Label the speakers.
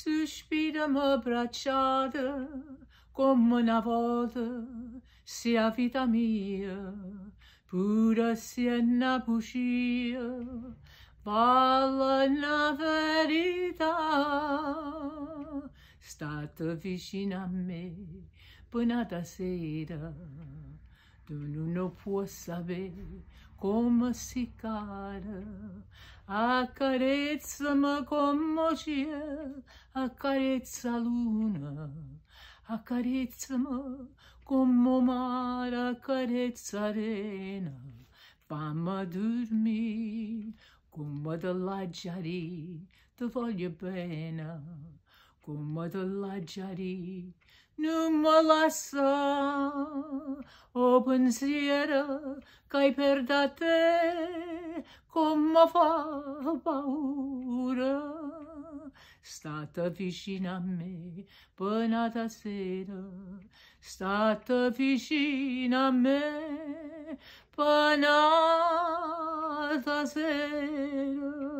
Speaker 1: Suspira m'ho bracciata come una volta a vita mia, pura sia una bugia, balla una verità. Stata vicina a me, poi nata sera, Tu não puoi saber como ficar. Accarezza-me come c'è accarezza a luna. Accarezza-me como mar, accarezza a arena. Vamo dormir como da lajari, te voglio bene. Cum la mătălagearii nu mă lasă o pânzieră ca-i perdate cum mă fa paură. Stată vicina mea până ta seră stată vicina mea până ta seră